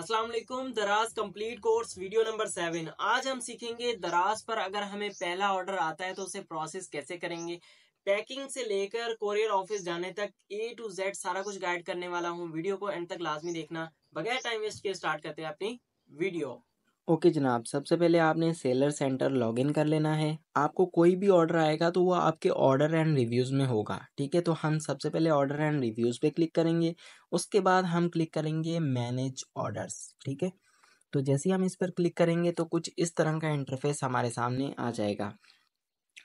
Aslam Daraz complete course video number seven आज हम सीखेंगे दराज पर अगर हमें पहला ऑर्डर आता है तो उसे प्रोसेस कैसे करेंगे पैकिंग से लेकर कोरियर ऑफिस जाने तक ए टू जेड सारा कुछ गाइड करने वाला हूँ वीडियो को एंड तक लाजमी देखना बगैर टाइम वेस्ट के स्टार्ट करते हैं अपनी वीडियो ओके जनाब सबसे पहले आपने सेलर सेंटर लॉगिन कर लेना है आपको कोई भी ऑर्डर आएगा तो वो आपके ऑर्डर एंड रिव्यूज़ में होगा ठीक है तो हम सबसे पहले ऑर्डर एंड रिव्यूज़ पे क्लिक करेंगे उसके बाद हम क्लिक करेंगे मैनेज ऑर्डर्स ठीक है तो जैसे ही हम इस पर क्लिक करेंगे तो कुछ इस तरह का इंटरफेस हमारे सामने आ जाएगा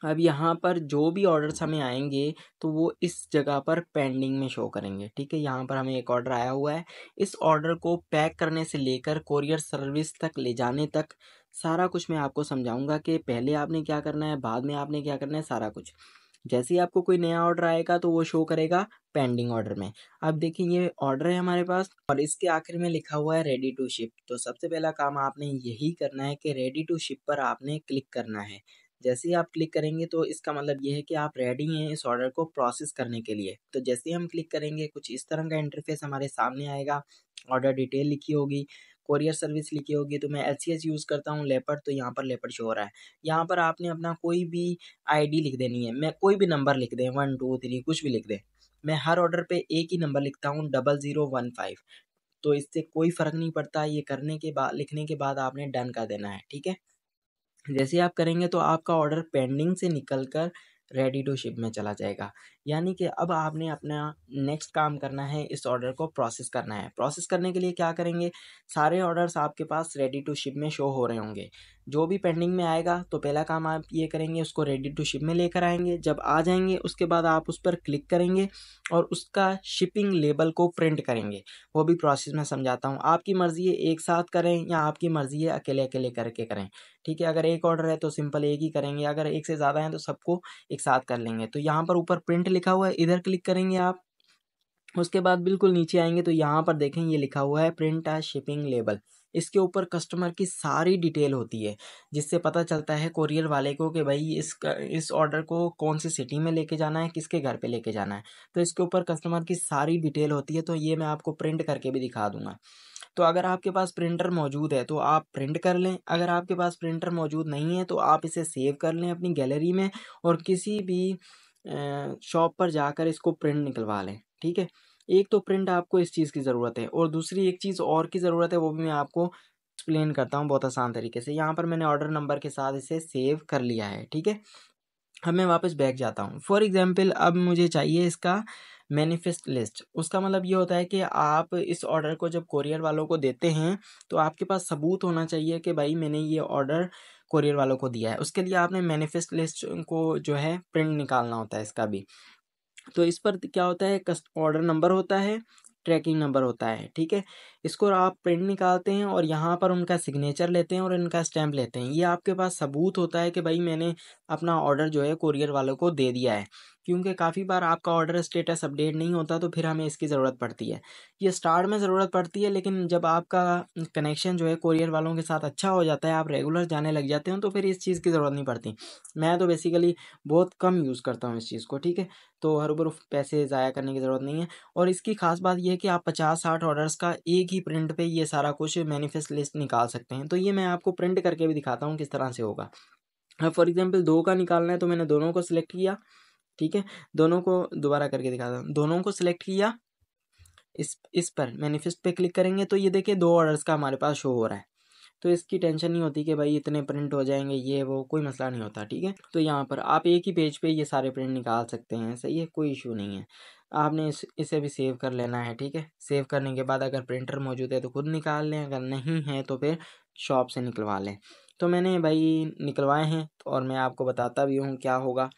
अब यहाँ पर जो भी ऑर्डर्स हमें आएंगे तो वो इस जगह पर पेंडिंग में शो करेंगे ठीक है यहाँ पर हमें एक ऑर्डर आया हुआ है इस ऑर्डर को पैक करने से लेकर कोरियर सर्विस तक ले जाने तक सारा कुछ मैं आपको समझाऊंगा कि पहले आपने क्या करना है बाद में आपने क्या करना है सारा कुछ जैसे ही आपको कोई नया ऑर्डर आएगा तो वो शो करेगा पेंडिंग ऑर्डर में अब देखिए ये ऑर्डर है हमारे पास और इसके आखिर में लिखा हुआ है रेडी टू शिप तो सबसे पहला काम आपने यही करना है कि रेडी टू शिप पर आपने क्लिक करना है जैसे ही आप क्लिक करेंगे तो इसका मतलब ये है कि आप रेडी हैं इस ऑर्डर को प्रोसेस करने के लिए तो जैसे ही हम क्लिक करेंगे कुछ इस तरह का इंटरफेस हमारे सामने आएगा ऑर्डर डिटेल लिखी होगी कोरियर सर्विस लिखी होगी तो मैं एल यूज़ करता हूँ लेपर तो यहाँ पर लेपर शो हो रहा है यहाँ पर आपने अपना कोई भी आईडी लिख देनी है मैं कोई भी नंबर लिख दें वन टू थ्री कुछ भी लिख दें मैं हर ऑर्डर पे एक ही नंबर लिखता हूँ डबल ज़ीरो वन फाइव तो इससे कोई फ़र्क नहीं पड़ता ये करने के बाद लिखने के बाद आपने डन कर देना है ठीक है जैसे आप करेंगे तो आपका ऑर्डर पेंडिंग से निकल कर रेडी टू शिप में चला जाएगा यानी कि अब आपने अपना नेक्स्ट काम करना है इस ऑर्डर को प्रोसेस करना है प्रोसेस करने के लिए क्या करेंगे सारे ऑर्डर्स आपके पास रेडी टू शिप में शो हो रहे होंगे जो भी पेंडिंग में आएगा तो पहला काम आप ये करेंगे उसको रेडी टू शिप में लेकर आएंगे जब आ जाएंगे उसके बाद आप उस पर क्लिक करेंगे और उसका शिपिंग लेबल को प्रिंट करेंगे वो भी प्रोसेस मैं समझाता हूँ आपकी मर्ज़ी है एक साथ करें या आपकी मर्ज़ी है अकेले अकेले करके करें ठीक है अगर एक ऑर्डर है तो सिंपल एक ही करेंगे अगर एक से ज़्यादा है तो सबको एक साथ कर लेंगे तो यहाँ पर ऊपर प्रिंट लिखा हुआ है इधर क्लिक करेंगे आप उसके बाद बिल्कुल नीचे आएंगे तो यहाँ पर देखें ये लिखा हुआ है प्रिंट आ शिपिंग लेबल इसके ऊपर कस्टमर की सारी डिटेल होती है जिससे पता चलता है कोरियर वाले को कि भाई इस इस ऑर्डर को कौन सी सिटी में लेके जाना है किसके घर पे लेके जाना है तो इसके ऊपर कस्टमर की सारी डिटेल होती है तो ये मैं आपको प्रिंट करके भी दिखा दूंगा तो अगर आपके पास प्रिंटर मौजूद है तो आप प्रिंट कर लें अगर आपके पास प्रिंटर मौजूद नहीं है तो आप इसे सेव कर लें अपनी गैलरी में और किसी भी शॉप पर जाकर इसको प्रिंट निकलवा लें ठीक है एक तो प्रिंट आपको इस चीज़ की ज़रूरत है और दूसरी एक चीज़ और की ज़रूरत है वो भी मैं आपको एक्सप्लेन करता हूँ बहुत आसान तरीके से यहाँ पर मैंने ऑर्डर नंबर के साथ इसे सेव कर लिया है ठीक है अब मैं वापस बैक जाता हूँ फॉर एग्ज़ाम्पल अब मुझे चाहिए इसका मैनिफेस्ट लिस्ट उसका मतलब ये होता है कि आप इस ऑर्डर को जब कोरियर वालों को देते हैं तो आपके पास सबूत होना चाहिए कि भाई मैंने ये ऑर्डर कोरियर वालों को दिया है उसके लिए आपने मैनिफेस्ट लिस्ट को जो है प्रिंट निकालना होता है इसका भी तो इस पर क्या होता है ऑर्डर नंबर होता है ट्रैकिंग नंबर होता है ठीक है इसको आप प्रिंट निकालते हैं और यहाँ पर उनका सिग्नेचर लेते हैं और इनका स्टैम्प लेते हैं ये आपके पास सबूत होता है कि भाई मैंने अपना ऑर्डर जो है कोरियर वालों को दे दिया है क्योंकि काफ़ी बार आपका ऑर्डर स्टेटस अपडेट नहीं होता तो फिर हमें इसकी ज़रूरत पड़ती है ये स्टार्ट में ज़रूरत पड़ती है लेकिन जब आपका कनेक्शन जो है कोरियर वालों के साथ अच्छा हो जाता है आप रेगुलर जाने लग जाते हो तो फिर इस चीज़ की ज़रूरत नहीं पड़ती मैं तो बेसिकली बहुत कम यूज़ करता हूँ इस चीज़ को ठीक है तो हर पैसे ज़ाया करने की ज़रूरत नहीं है और इसकी खास बात यह है कि आप पचास साठ ऑर्डर्स का एक ही ही प्रिंट पे ये सारा कुछ मैनिफेस्ट लिस्ट निकाल सकते हैं तो ये मैं आपको प्रिंट करके भी दिखाता हूँ किस तरह से होगा अब फॉर एग्जाम्पल दो का निकालना है तो मैंने दोनों को सिलेक्ट किया ठीक है दोनों को दोबारा करके दिखाता हूँ दोनों को सिलेक्ट किया इस इस पर मैनिफेस्ट पे क्लिक करेंगे तो ये देखिए दो ऑर्डर्स का हमारे पास शो हो रहा है तो इसकी टेंशन नहीं होती कि भाई इतने प्रिंट हो जाएंगे ये वो कोई मसला नहीं होता ठीक है तो यहाँ पर आप एक ही पेज पे ये सारे प्रिंट निकाल सकते हैं सही है कोई इशू नहीं है आपने इस, इसे भी सेव कर लेना है ठीक है सेव करने के बाद अगर प्रिंटर मौजूद है तो खुद निकाल लें अगर नहीं है तो फिर शॉप से निकलवा लें तो मैंने भाई निकलवाए हैं और मैं आपको बताता भी हूँ क्या होगा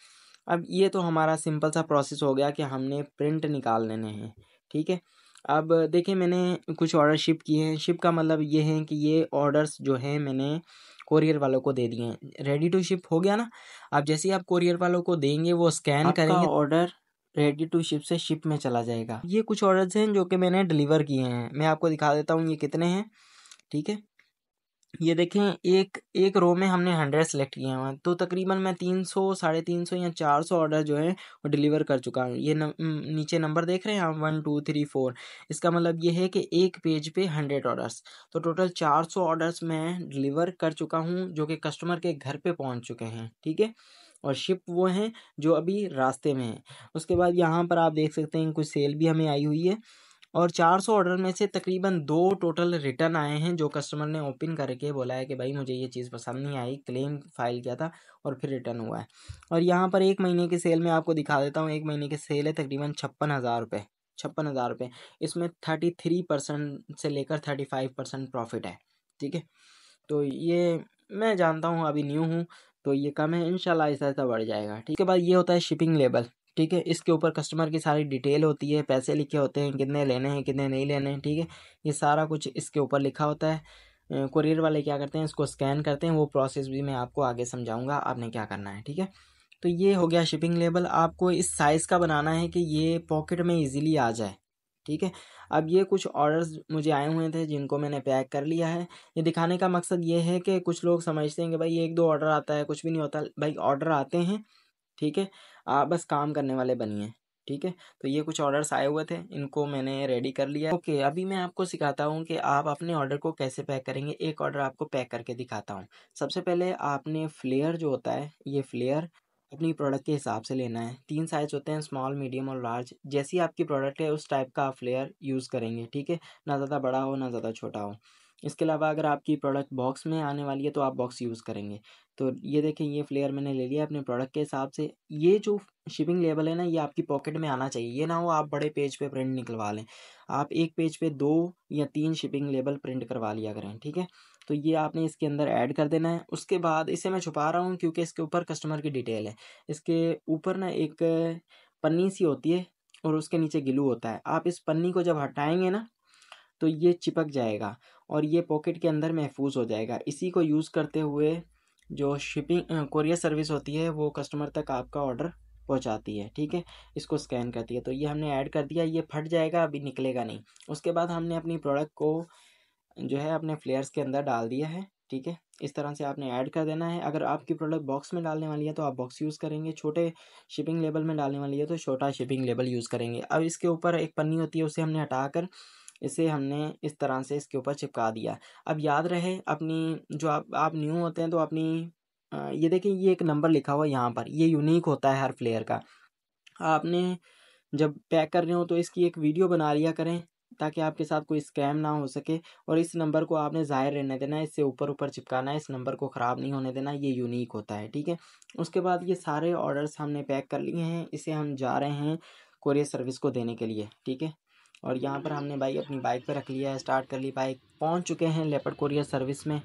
अब ये तो हमारा सिंपल सा प्रोसेस हो गया कि हमने प्रिंट निकाल लेने हैं ठीक है अब देखिए मैंने कुछ ऑर्डर शिप किए हैं शिप का मतलब ये है कि ये ऑर्डर्स जो हैं मैंने कोरियर वालों को दे दिए हैं रेडी टू शिप हो गया ना अब जैसे ही आप कोरियर वालों को देंगे वो स्कैन करेंगे ऑर्डर रेडी टू शिप से शिप में चला जाएगा ये कुछ ऑर्डर्स हैं जो कि मैंने डिलीवर किए हैं मैं आपको दिखा देता हूँ ये कितने हैं ठीक है ये देखें एक एक रो में हमने हंड्रेड सेलेक्ट किए हुए हैं तो तकरीबन मैं तीन सौ साढ़े तीन सौ या चार सौ ऑर्डर जो है वो डिलीवर कर चुका हूँ ये न, नीचे नंबर देख रहे हैं हम वन टू थ्री फोर इसका मतलब ये है कि एक पेज पे हंड्रेड ऑर्डर्स तो टोटल चार सौ ऑर्डर्स मैं डिलीवर कर चुका हूँ जो कि कस्टमर के घर पर पहुँच चुके हैं ठीक है और शिप वो हैं जो अभी रास्ते में हैं उसके बाद यहाँ पर आप देख सकते हैं कुछ सेल भी हमें आई हुई है और 400 ऑर्डर में से तकरीबन दो टोटल रिटर्न आए हैं जो कस्टमर ने ओपन करके बोला है कि भाई मुझे ये चीज़ पसंद नहीं आई क्लेम फाइल किया था और फिर रिटर्न हुआ है और यहाँ पर एक महीने की सेल में आपको दिखा देता हूँ एक महीने की सेल है तकरीबन छप्पन हज़ार रुपये छप्पन हज़ार रुपये इसमें थर्टी थ्री परसेंट से लेकर थर्टी फाइव परसेंट प्रॉफिट है ठीक है तो ये मैं जानता हूँ अभी न्यू हूँ तो ये कम है इन ऐसा ऐसा बढ़ जाएगा ठीक है बाद ये होता है शिपिंग लेबल ठीक है इसके ऊपर कस्टमर की सारी डिटेल होती है पैसे लिखे होते हैं कितने लेने हैं कितने नहीं लेने हैं ठीक है ये सारा कुछ इसके ऊपर लिखा होता है कुरियर वाले क्या करते हैं इसको स्कैन करते हैं वो प्रोसेस भी मैं आपको आगे समझाऊंगा आपने क्या करना है ठीक है तो ये हो गया शिपिंग लेबल आपको इस साइज़ का बनाना है कि ये पॉकेट में ईजिली आ जाए ठीक है अब ये कुछ ऑर्डर्स मुझे आए हुए थे जिनको मैंने पैक कर लिया है ये दिखाने का मकसद ये है कि कुछ लोग समझते हैं कि भाई एक दो ऑर्डर आता है कुछ भी नहीं होता भाई ऑर्डर आते हैं ठीक है आप बस काम करने वाले बनिए ठीक है तो ये कुछ ऑर्डर्स आए हुए थे इनको मैंने रेडी कर लिया ओके अभी मैं आपको सिखाता हूँ कि आप अपने ऑर्डर को कैसे पैक करेंगे एक ऑर्डर आपको पैक करके दिखाता हूँ सबसे पहले आपने फ्लेयर जो होता है ये फ्लेयर अपनी प्रोडक्ट के हिसाब से लेना है तीन साइज होते हैं स्मॉल मीडियम और लार्ज जैसी आपकी प्रोडक्ट है उस टाइप का आप फ्लेयर यूज़ करेंगे ठीक है ना ज़्यादा बड़ा हो ना ज़्यादा छोटा हो इसके अलावा अगर आपकी प्रोडक्ट बॉक्स में आने वाली है तो आप बॉक्स यूज़ करेंगे तो ये देखें ये फ्लेयर मैंने ले लिया अपने प्रोडक्ट के हिसाब से ये जो शिपिंग लेबल है ना ये आपकी पॉकेट में आना चाहिए ये ना हो आप बड़े पेज पे प्रिंट निकलवा लें आप एक पेज पे दो या तीन शिपिंग लेबल प्रिंट करवा लिया करें ठीक है तो ये आपने इसके अंदर ऐड कर देना है उसके बाद इसे मैं छुपा रहा हूँ क्योंकि इसके ऊपर कस्टमर की डिटेल है इसके ऊपर ना एक पन्नी सी होती है और उसके नीचे गिलू होता है आप इस पन्नी को जब हटाएंगे ना तो ये चिपक जाएगा और ये पॉकेट के अंदर महफूज हो जाएगा इसी को यूज़ करते हुए जो शिपिंग कोरियर सर्विस होती है वो कस्टमर तक आपका ऑर्डर पहुंचाती है ठीक है इसको स्कैन करती है तो ये हमने ऐड कर दिया ये फट जाएगा अभी निकलेगा नहीं उसके बाद हमने अपनी प्रोडक्ट को जो है अपने फ्लेयर्स के अंदर डाल दिया है ठीक है इस तरह से आपने ऐड कर देना है अगर आपकी प्रोडक्ट बॉक्स में डालने वाली है तो आप बॉक्स यूज़ करेंगे छोटे शिपिंग लेबल में डालने वाली है तो छोटा शिपिंग लेबल यूज़ करेंगे अब इसके ऊपर एक पन्नी होती है उसे हमने कर इसे हमने इस तरह से इसके ऊपर चिपका दिया अब याद रहे अपनी जो आप आप न्यू होते हैं तो अपनी ये देखें ये एक नंबर लिखा हुआ यहाँ पर ये यूनिक होता है हर प्लेयर का आपने जब पैक कर रहे हो तो इसकी एक वीडियो बना लिया करें ताकि आपके साथ कोई स्कैम ना हो सके और इस नंबर को आपने ज़ाहिर रहने देना इससे ऊपर ऊपर चिपकाना है इस नंबर को ख़राब नहीं होने देना ये यूनिक होता है ठीक है उसके बाद ये सारे ऑर्डर्स हमने पैक कर लिए हैं इसे हम जा रहे हैं कोरियर सर्विस को देने के लिए ठीक है और यहाँ पर हमने भाई अपनी बाइक पर रख लिया है स्टार्ट कर ली बाइक पहुँच चुके हैं लेपड़ कोरियर सर्विस में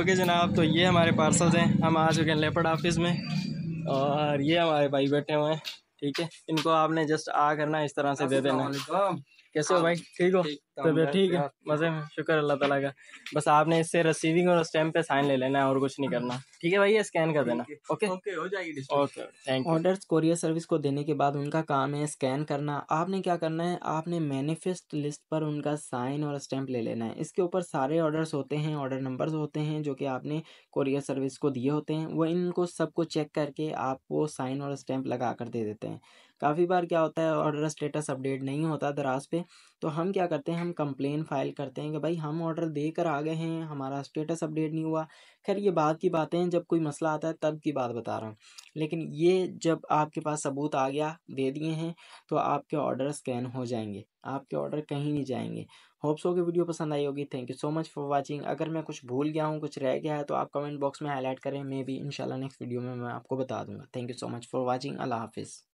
ओके जनाब तो ये हमारे पार्सल्स हैं हम आ चुके हैं लेपड़ ऑफिस में और ये हमारे भाई बैठे हुए हैं ठीक है इनको आपने जस्ट आ करना इस तरह से दे देना कैसे हो भाई ठीक हो तो भैया ठीक है मजे में शुक्र अल्लाह ताला का बस आपने इससे रसीविंग और स्टैम्प पे साइन ले लेना है और कुछ नहीं करना ठीक है भैया स्कैन कर देना ओके ओके हो जाएगी okay thank you orders courier service को देने के बाद उनका काम है स्कैन करना आपने क्या करना है आपने मैनिफेस्ट लिस्ट पर उनका साइन और स्टैम्प ले लेना है इसके ऊपर सारे ऑर्डर्स होते हैं ऑर्डर नंबर्स होते हैं जो कि आपने कोरियर सर्विस को दिए होते हैं वो इनको सबको चेक करके आपको साइन और स्टैम्प लगा कर दे देते हैं काफ़ी बार क्या होता है ऑर्डर स्टेटस अपडेट नहीं होता दराज पे तो हम क्या करते हैं हम कंप्लेन फाइल करते हैं कि भाई हम ऑर्डर दे कर आ गए हैं हमारा स्टेटस अपडेट नहीं हुआ खैर ये बात की बातें हैं जब कोई मसला आता है तब की बात बता रहा हूँ लेकिन ये जब आपके पास सबूत आ गया दे दिए हैं तो आपके ऑर्डर स्कैन हो जाएंगे आपके ऑर्डर कहीं नहीं जाएंगे होप्स हो कि वीडियो पसंद आई होगी thank you so much for watching अगर मैं कुछ भूल गया हूँ कुछ रह गया है तो आप कमेंट बॉक्स में हाईलाइट करें मे भी इन नेक्स्ट वीडियो में मैं आपको बता दूंगा thank you so much for watching अल्लाह हाफिज़